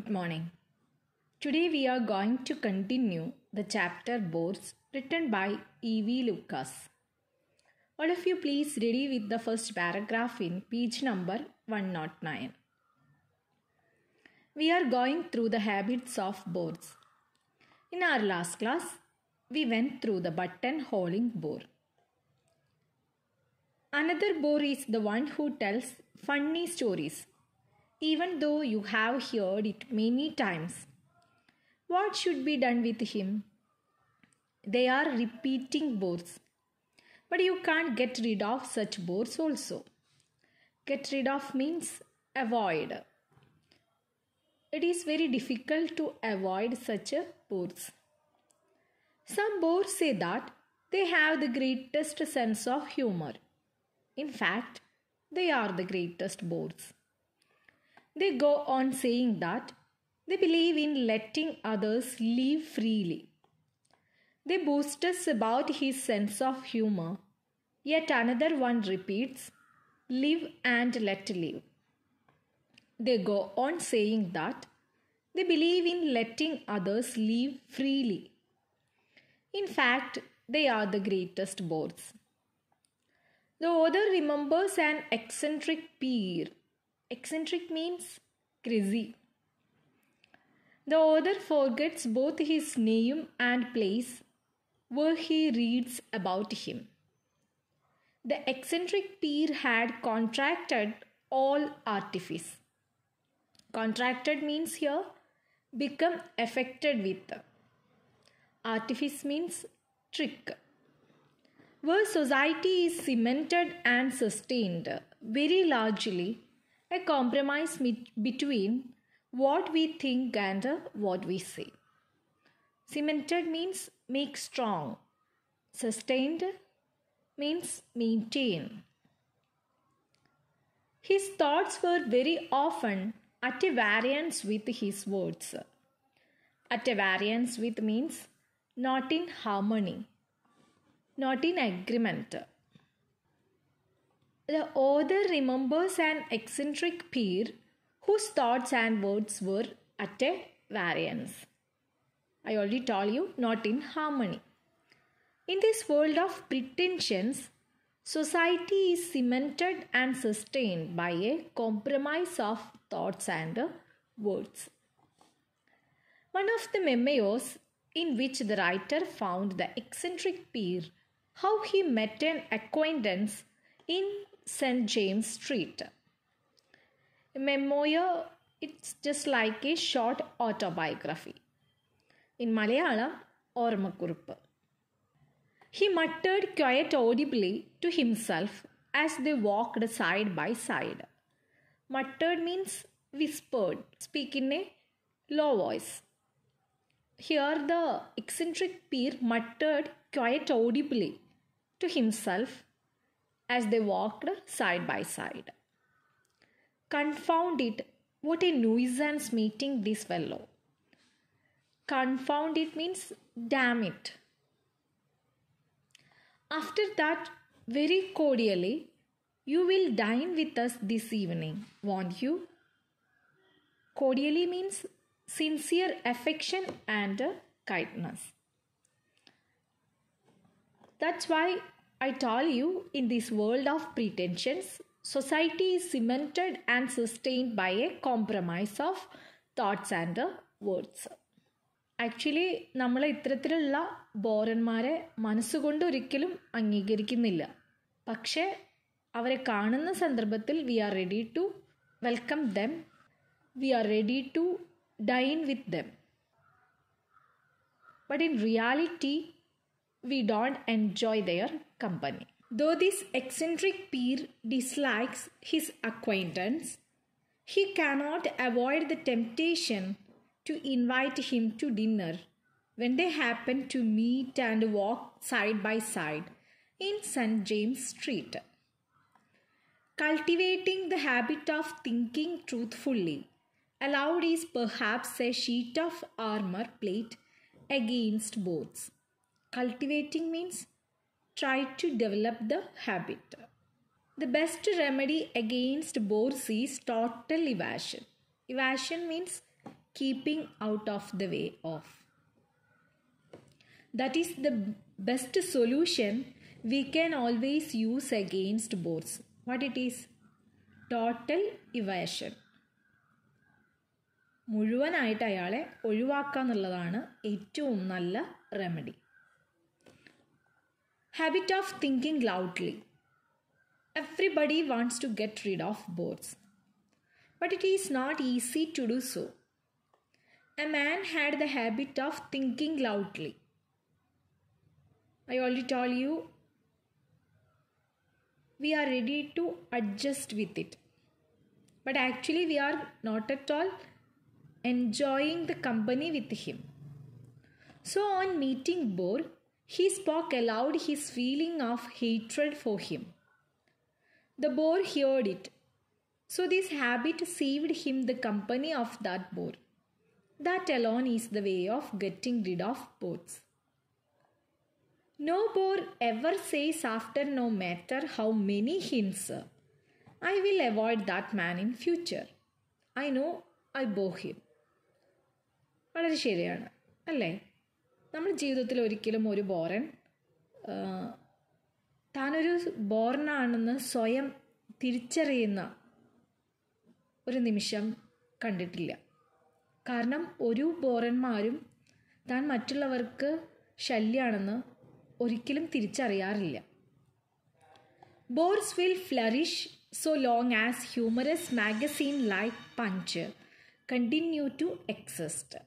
Good morning. Today we are going to continue the chapter Boards written by E.V. Lucas. All of you please ready with the first paragraph in page number 109. We are going through the habits of boards. In our last class, we went through the button-holing bore. Another bore is the one who tells funny stories even though you have heard it many times. What should be done with him? They are repeating bores. But you can't get rid of such bores also. Get rid of means avoid. It is very difficult to avoid such bores. Some bores say that they have the greatest sense of humor. In fact, they are the greatest bores. They go on saying that they believe in letting others live freely. They boast us about his sense of humor. Yet another one repeats, Live and let live. They go on saying that they believe in letting others live freely. In fact, they are the greatest bores. The author remembers an eccentric peer Eccentric means crazy. The author forgets both his name and place where he reads about him. The eccentric peer had contracted all artifice. Contracted means here become affected with. Artifice means trick. Where society is cemented and sustained very largely a compromise between what we think and what we say. Cemented means make strong, sustained means maintain. His thoughts were very often at a variance with his words. At a variance with means not in harmony, not in agreement the author remembers an eccentric peer whose thoughts and words were at a variance. I already told you, not in harmony. In this world of pretensions, society is cemented and sustained by a compromise of thoughts and words. One of the memoirs in which the writer found the eccentric peer, how he met an acquaintance in St. James Street. A memoir, it's just like a short autobiography. In Malayalam, Ormakuruppu. He muttered quite audibly to himself as they walked side by side. Muttered means whispered, speak in a low voice. Here, the eccentric peer muttered quite audibly to himself as they walked side by side. Confound it, what a nuisance meeting this fellow. Confound it means damn it. After that, very cordially, you will dine with us this evening, won't you? Cordially means sincere affection and kindness. That's why I tell you, in this world of pretensions, society is cemented and sustained by a compromise of thoughts and words actually നമ്മൾ ഇത്തരത്തിലുള്ള ബോറന്മാരെ മനസ്സുകൊണ്ട് ഒരിക്കലും അംഗീകരിക്കുന്നില്ല പക്ഷേ അവരെ കാണുന്ന സന്ദർഭത്തിൽ we are ready to welcome them we are ready to dine with them but in reality we don't enjoy their company. Though this eccentric peer dislikes his acquaintance, he cannot avoid the temptation to invite him to dinner when they happen to meet and walk side by side in St. James Street. Cultivating the habit of thinking truthfully allowed is perhaps a sheet of armor plate against both. Cultivating means try to develop the habit. The best remedy against bores is total evasion. Evasion means keeping out of the way of. That is the best solution we can always use against bores. What it is? Total evasion. മുഴുവനായിട്ട് അയാളെ ഒഴിവാക്കുക എന്നുള്ളതാണ് ഏറ്റവും നല്ല remedy Habit of thinking loudly. Everybody wants to get rid of bores, but it is not easy to do so. A man had the habit of thinking loudly. I already told you we are ready to adjust with it. But actually, we are not at all enjoying the company with him. So, on meeting Bohr, he spoke aloud his feeling of hatred for him. The boar heard it, so this habit saved him the company of that boar. That alone is the way of getting rid of boars. No boar ever says after no matter how many hints, I will avoid that man in future. I know I bore him. വളരെ ശരിയാണ് അല്ലേ നമ്മൾ ജീവിതത്തിൽ ഒരിക്കലും ഒരു ബോറൻ താനൊരു ബോറനാണെന്ന് സ്വയം തിരിച്ചറിയുന്ന ഒരു നിമിഷം കണ്ടിട്ടില്ല കാരണം ഒരു ബോറന്മാരും താൻ മറ്റുള്ളവർക്ക് ശല്യമാണെന്ന് ഒരിക്കലും തിരിച്ചറിയാറില്ല bores will flourish so long as humorous magazine like Punch continue to exist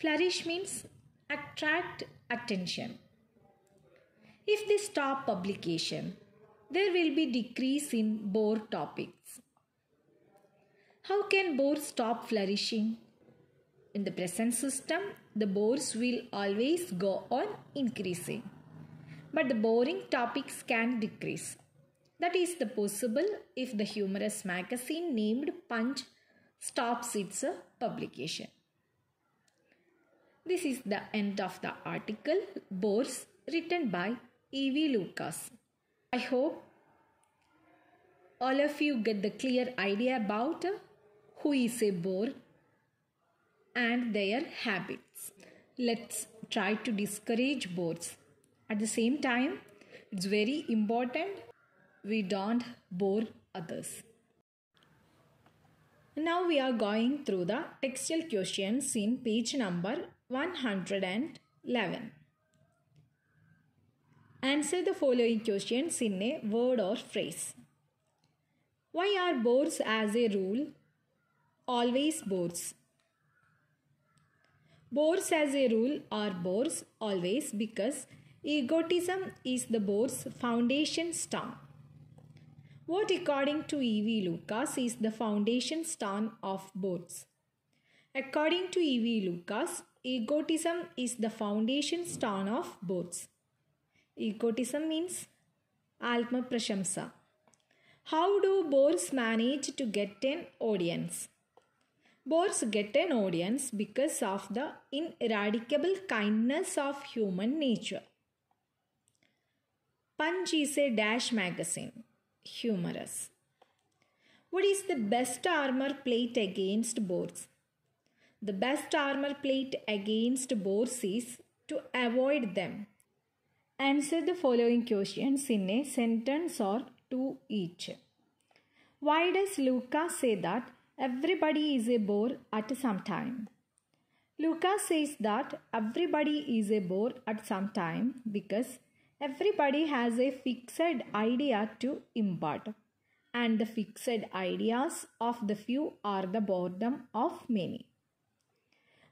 flourish means attract attention. If they stop publication, there will be decrease in bore topics. How can bore stop flourishing? In the present system, the bores will always go on increasing, but the boring topics can decrease. That is the possible if the humorous magazine named Punch stops its publication. This is the end of the article Bores, written by E.V. Lucas. I hope all of you get the clear idea about who is a bore and their habits. Let's try to discourage bores. At the same time, it's very important we don't bore others. Now we are going through the textual questions in page number 111. Answer the following questions in a word or phrase. Why are boards as a rule always boards? Boards as a rule are boards always because egotism is the board's foundation stone. What, according to E.V. Lucas, is the foundation stone of boards? According to E.V. Lucas, egotism is the foundation stone of both. Egotism means Alma Prashamsa. How do Bors manage to get an audience? Bors get an audience because of the ineradicable kindness of human nature. Punch is a dash magazine. Humorous. What is the best armor plate against Bors? the best armor plate against is to avoid them? Answer the following questions in a sentence or two each. Why does Luca say that everybody is a bore at some time? Luca says that everybody is a bore at some time because everybody has a fixed idea to impart and the fixed ideas of the few are the boredom of many.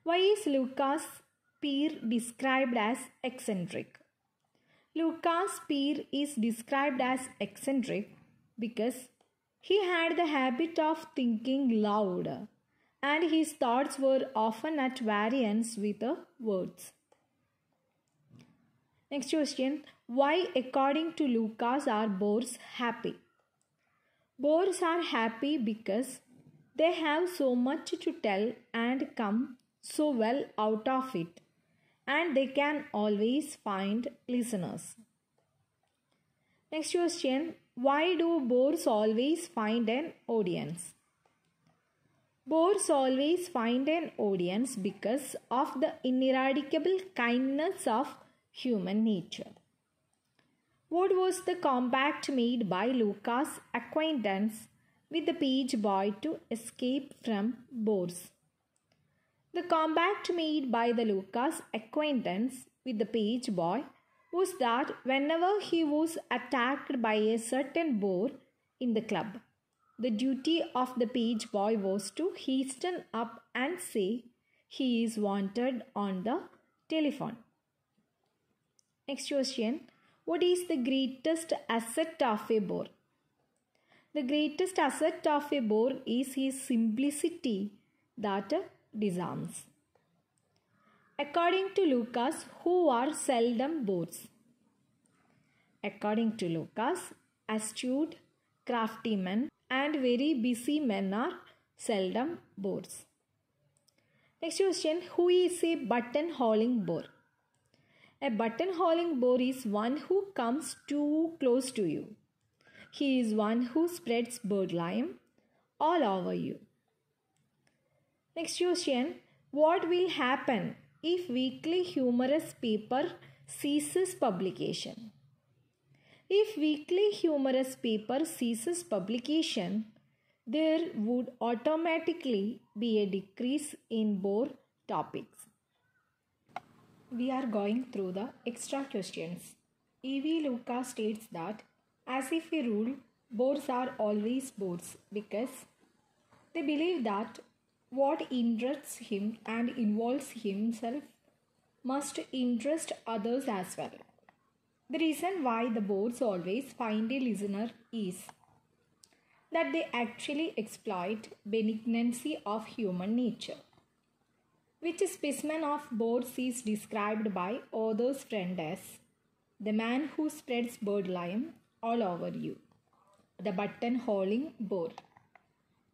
Why is Lucas Peer described as eccentric? Lucas Peer is described as eccentric because he had the habit of thinking loud and his thoughts were often at variance with the words. Next question Why, according to Lucas, are boars happy? Boars are happy because they have so much to tell and come so well out of it, and they can always find listeners. Next question Why do boars always find an audience? Boars always find an audience because of the ineradicable kindness of human nature. What was the compact made by Lucas' acquaintance with the page boy to escape from boars? The compact made by the Lucas acquaintance with the page boy was that whenever he was attacked by a certain bore in the club, the duty of the page boy was to hasten up and say he is wanted on the telephone. Next question What is the greatest asset of a bore? The greatest asset of a bore is his simplicity that disarms. According to Lucas, who are seldom bores. According to Lucas, astute, crafty men and very busy men are seldom bores. Next question Who is a button hauling boar? A button hauling boar is one who comes too close to you. He is one who spreads birdlime all over you. Next question What will happen if weekly humorous paper ceases publication? If weekly humorous paper ceases publication, there would automatically be a decrease in bore topics. We are going through the extra questions. E.V. Luca states that, as if a rule, bores are always bores because they believe that what interests him and involves himself must interest others as well. The reason why the boards always find a listener is that they actually exploit benignancy of human nature. Which specimen of birds is described by author's friend as the man who spreads birdlime all over you, the button hauling bird.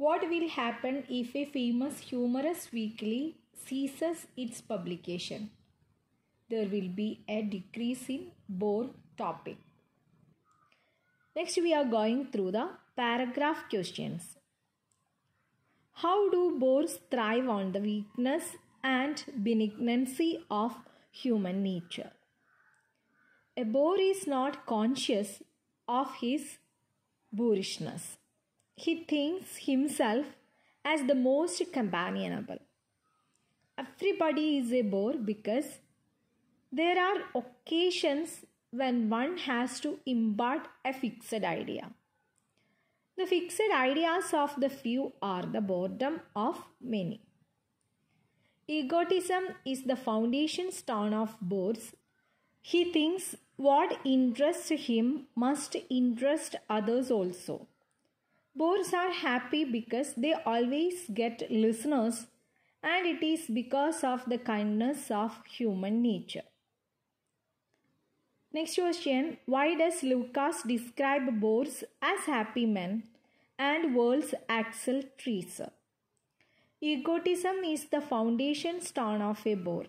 What will happen if a famous humorous weekly ceases its publication? There will be a decrease in bore topic. Next, we are going through the paragraph questions. How do bores thrive on the weakness and benignancy of human nature? A bore is not conscious of his boorishness he thinks himself as the most companionable. Everybody is a bore because there are occasions when one has to impart a fixed idea. The fixed ideas of the few are the boredom of many. Egotism is the foundation stone of bores. He thinks what interests him must interest others also. Boars are happy because they always get listeners, and it is because of the kindness of human nature. Next question Why does Lucas describe boars as happy men and world's axle trees? Egotism is the foundation stone of a boar.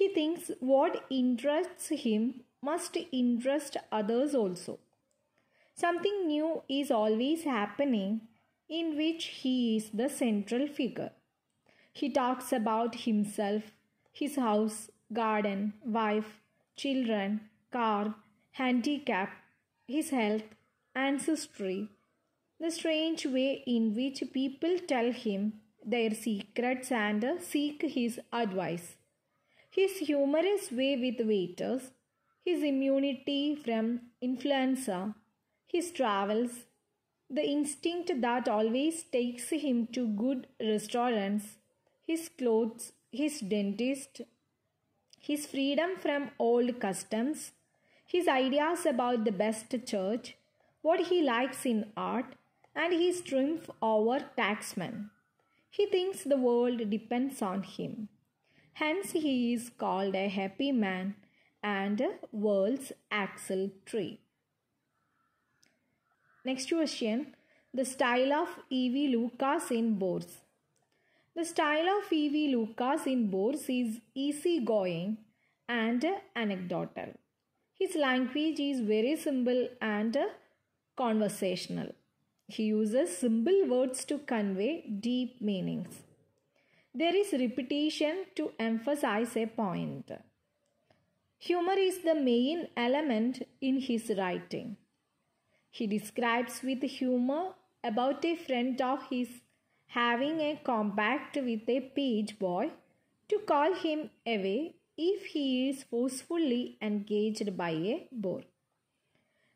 He thinks what interests him must interest others also. Something new is always happening in which he is the central figure. He talks about himself, his house, garden, wife, children, car, handicap, his health, ancestry, the strange way in which people tell him their secrets and seek his advice, his humorous way with waiters, his immunity from influenza, his travels, the instinct that always takes him to good restaurants, his clothes, his dentist, his freedom from old customs, his ideas about the best church, what he likes in art, and his triumph over taxmen. He thinks the world depends on him. Hence, he is called a happy man and a world's axle tree. Next question The style of E.V. Lucas in Boers. The style of E.V. Lucas in Boers is easygoing and anecdotal. His language is very simple and conversational. He uses simple words to convey deep meanings. There is repetition to emphasize a point. Humor is the main element in his writing. He describes with humor about a friend of his having a compact with a page boy to call him away if he is forcefully engaged by a bore.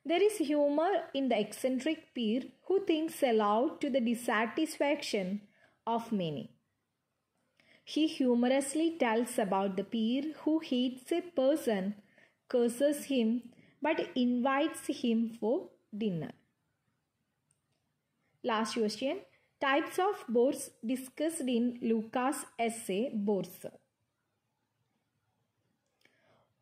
There is humor in the eccentric peer who thinks aloud to the dissatisfaction of many. He humorously tells about the peer who hates a person, curses him, but invites him for dinner. Last question. Types of boars discussed in Lucas' essay Boars.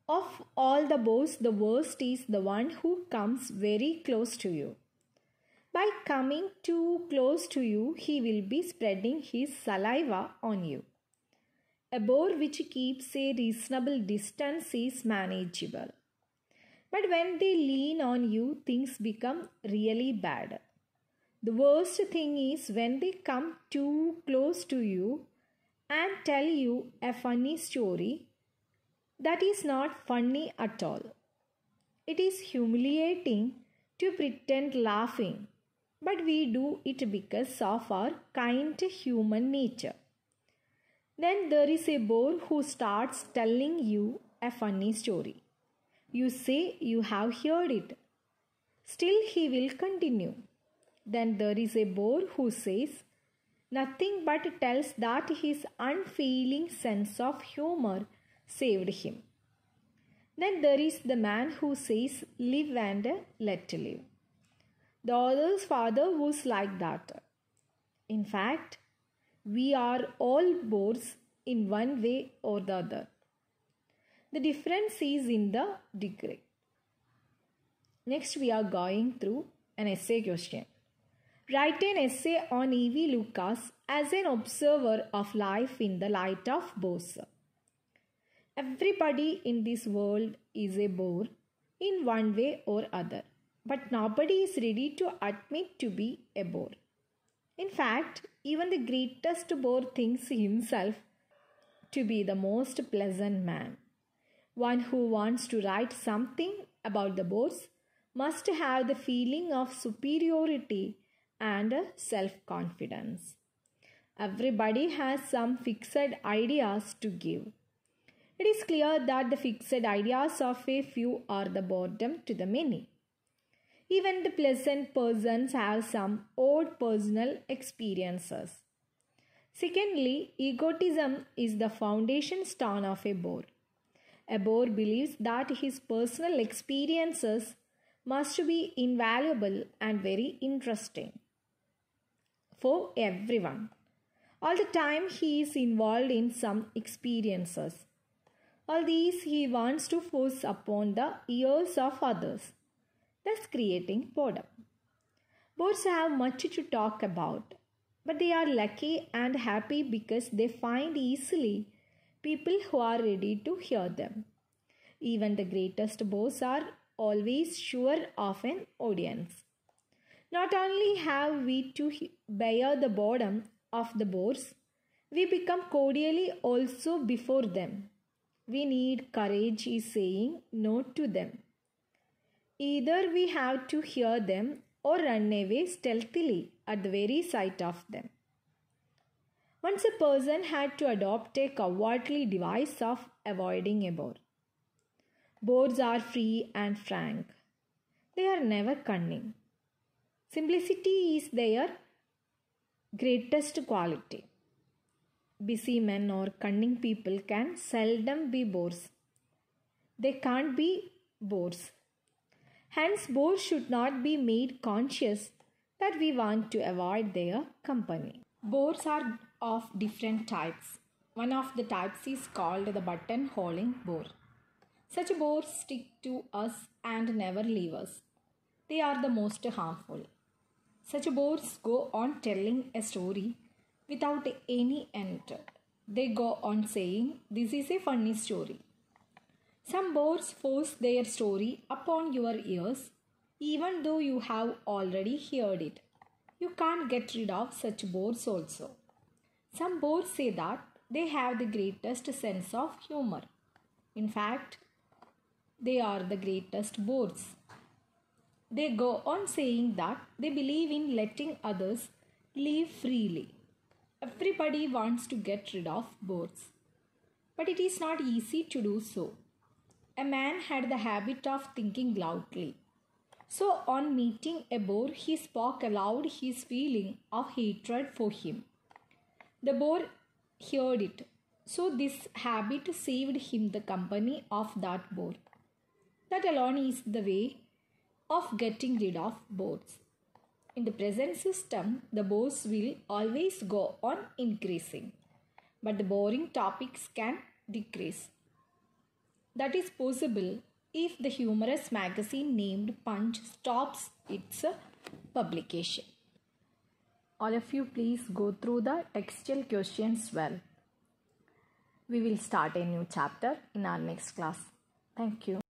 Of all the boars, the worst is the one who comes very close to you. By coming too close to you, he will be spreading his saliva on you. A boar which keeps a reasonable distance is manageable. But when they lean on you, things become really bad. The worst thing is when they come too close to you and tell you a funny story that is not funny at all. It is humiliating to pretend laughing, but we do it because of our kind human nature. Then there is a bore who starts telling you a funny story. You say you have heard it. Still he will continue. Then there is a bore who says, Nothing but tells that his unfailing sense of humor saved him. Then there is the man who says, Live and let live. The other's father was like that. In fact, we are all bores in one way or the other. The difference is in the degree. Next, we are going through an essay question. Write an essay on E.V. Lucas as an observer of life in the light of Bose. Everybody in this world is a bore in one way or other, but nobody is ready to admit to be a bore. In fact, even the greatest bore thinks himself to be the most pleasant man. One who wants to write something about the boats must have the feeling of superiority and self confidence. Everybody has some fixed ideas to give. It is clear that the fixed ideas of a few are the boredom to the many. Even the pleasant persons have some odd personal experiences. Secondly, egotism is the foundation stone of a bore. Abor believes that his personal experiences must be invaluable and very interesting for everyone. All the time he is involved in some experiences. All these he wants to force upon the ears of others, thus creating boredom. Boards have much to talk about, but they are lucky and happy because they find easily people who are ready to hear them. Even the greatest bores are always sure of an audience. Not only have we to bear the boredom of the bores, we become cordially also before them. We need courage in saying no to them. Either we have to hear them or run away stealthily at the very sight of them. Once a person had to adopt a cowardly device of avoiding a bore. Bores are free and frank. They are never cunning. Simplicity is their greatest quality. Busy men or cunning people can seldom be bores. They can't be bores. Hence, bores should not be made conscious that we want to avoid their company. Bores are of different types. One of the types is called the button hauling bore. Such bores stick to us and never leave us. They are the most harmful. Such bores go on telling a story without any end. They go on saying, This is a funny story. Some bores force their story upon your ears, even though you have already heard it. You can't get rid of such bores also. Some both say that they have the greatest sense of humor. In fact, they are the greatest bores. They go on saying that they believe in letting others live freely. Everybody wants to get rid of bores. But it is not easy to do so. A man had the habit of thinking loudly. So, on meeting a bore, he spoke aloud his feeling of hatred for him. The boar heard it. So this habit saved him the company of that boar. That alone is the way of getting rid of boars. In the present system, the boars will always go on increasing, but the boring topics can decrease. That is possible if the humorous magazine named Punch stops its publication all of you please go through the textual questions well. We will start a new chapter in our next class. Thank you.